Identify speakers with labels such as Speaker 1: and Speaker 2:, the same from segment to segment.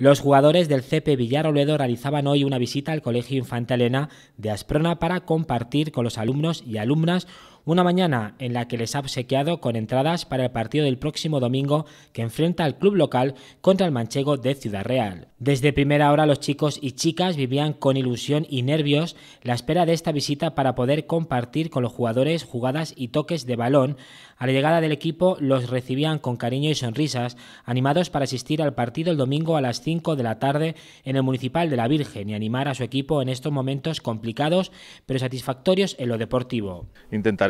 Speaker 1: Los jugadores del CP Villaroledo realizaban hoy una visita al Colegio Infante Elena de Asprona para compartir con los alumnos y alumnas una mañana en la que les ha obsequiado con entradas para el partido del próximo domingo que enfrenta al club local contra el manchego de Ciudad Real. Desde primera hora los chicos y chicas vivían con ilusión y nervios la espera de esta visita para poder compartir con los jugadores jugadas y toques de balón. A la llegada del equipo los recibían con cariño y sonrisas, animados para asistir al partido el domingo a las 5 de la tarde en el Municipal de la Virgen y animar a su equipo en estos momentos complicados pero satisfactorios en lo deportivo.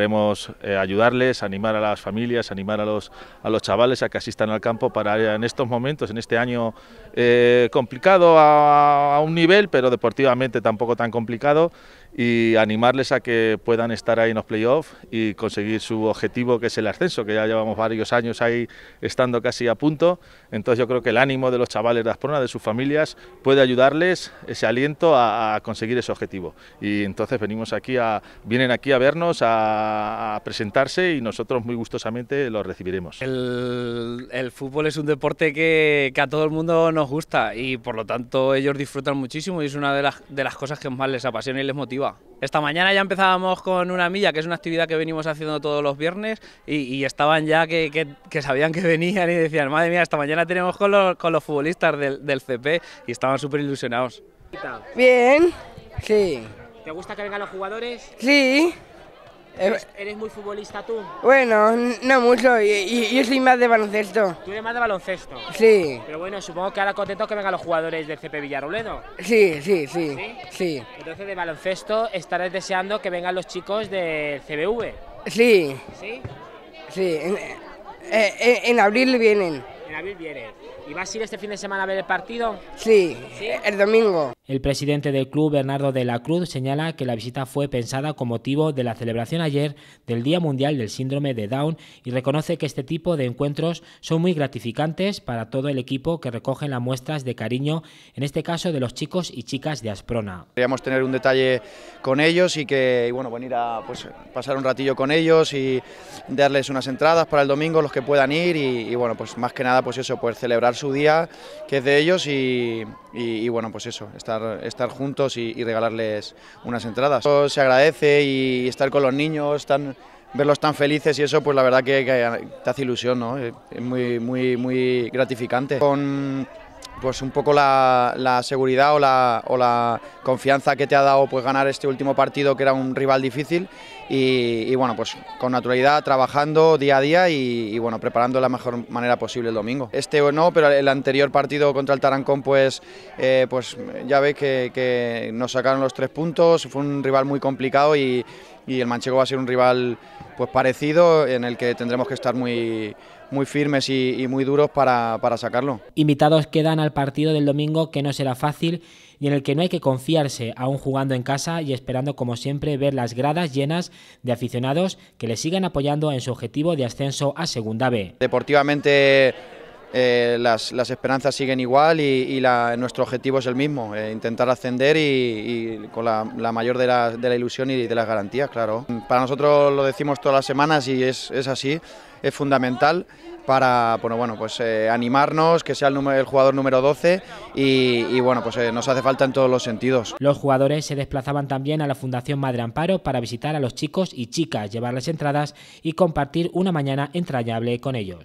Speaker 2: Queremos eh, ayudarles, animar a las familias, animar a los, a los chavales a que asistan al campo para en estos momentos, en este año eh, complicado a, un nivel, pero deportivamente tampoco tan complicado, y animarles a que puedan estar ahí en los playoffs y conseguir su objetivo que es el ascenso, que ya llevamos varios años ahí estando casi a punto. Entonces yo creo que el ánimo de los chavales de Asprona, de sus familias, puede ayudarles ese aliento a, conseguir ese objetivo. Y entonces venimos aquí a, vienen aquí a vernos, a, presentarse y nosotros muy gustosamente los recibiremos.
Speaker 1: El, fútbol es un deporte que, que, a todo el mundo nos gusta y por lo tanto ellos disfrutan muchísimo y es una de las, de las cosas que más les apasiona y les motiva esta mañana ya empezábamos con una milla, que es una actividad que venimos haciendo todos los viernes, y, estaban ya que, sabían que venían y decían, madre mía, esta mañana tenemos con los, con los futbolistas del, del CP y estaban súper ilusionados. Bien, sí. ¿Te gusta que vengan los jugadores? Sí. Er- ¿Eres, muy futbolista tú? Bueno, no mucho, y yo, soy más de baloncesto. ¿Tú eres más de baloncesto? Sí. Pero bueno, supongo que ahora contento que vengan los jugadores del CP Villarruedo. Sí, sí, sí, sí, Entonces de baloncesto estarás deseando que vengan los chicos del CBV. Sí. ¿Sí? Sí, eh, eh, en, abril vienen. En abril vienen. ¿Y vas a ir este fin de semana a ver el partido? ¿Sí? el domingo. El presidente del club, Bernardo de la Cruz, señala que la visita fue pensada con motivo de la celebración ayer del Día Mundial del Síndrome de Down y reconoce que este tipo de encuentros son muy gratificantes para todo el equipo que recogen las muestras de cariño, en este caso de los chicos y chicas de Asprona.
Speaker 3: Queríamos tener un detalle con ellos y que, bueno, venir a pues, pasar un ratillo con ellos y darles unas entradas para el domingo, los que puedan ir y, bueno, pues más que nada, pues eso, pues celebrar su día que es de ellos y, y bueno, pues eso, estar, juntos y, regalarles unas entradas. se agradece y estar con los niños, tan, verlos tan felices y eso, pues la verdad que, te hace ilusión, ¿no? Es muy, muy, muy gratificante pues un poco la, seguridad o la, o la, confianza que te ha dado pues ganar este último partido que era un rival difícil y, bueno pues con naturalidad trabajando día a día y, bueno preparando de la mejor manera posible el domingo este o no pero el anterior partido contra el Tarancón pues eh, pues ya veis que, nos sacaron los tres puntos fue un rival muy complicado y, y el Manchego va a ser un rival pues parecido en el que tendremos que estar muy, muy firmes y, muy duros para, para, sacarlo.
Speaker 1: Invitados quedan al partido del domingo que no será fácil y en el que no hay que confiarse, aún jugando en casa y esperando como siempre ver las gradas llenas de aficionados que le sigan apoyando en su objetivo de ascenso
Speaker 3: a Segunda B. Deportivamente eh, las, las, esperanzas siguen igual y, nuestro objetivo es el mismo, eh, intentar ascender y, con la, mayor de la, ilusión y de las garantías, claro. Para nosotros lo decimos todas las semanas y es, así, es fundamental para bueno, bueno, pues, eh, animarnos, que sea el, jugador número 12 y, y bueno, pues nos hace falta en todos los sentidos.
Speaker 1: Los jugadores se desplazaban también a la Fundación Madre Amparo para visitar a los chicos y chicas, llevarles entradas y compartir una mañana entrañable con ellos.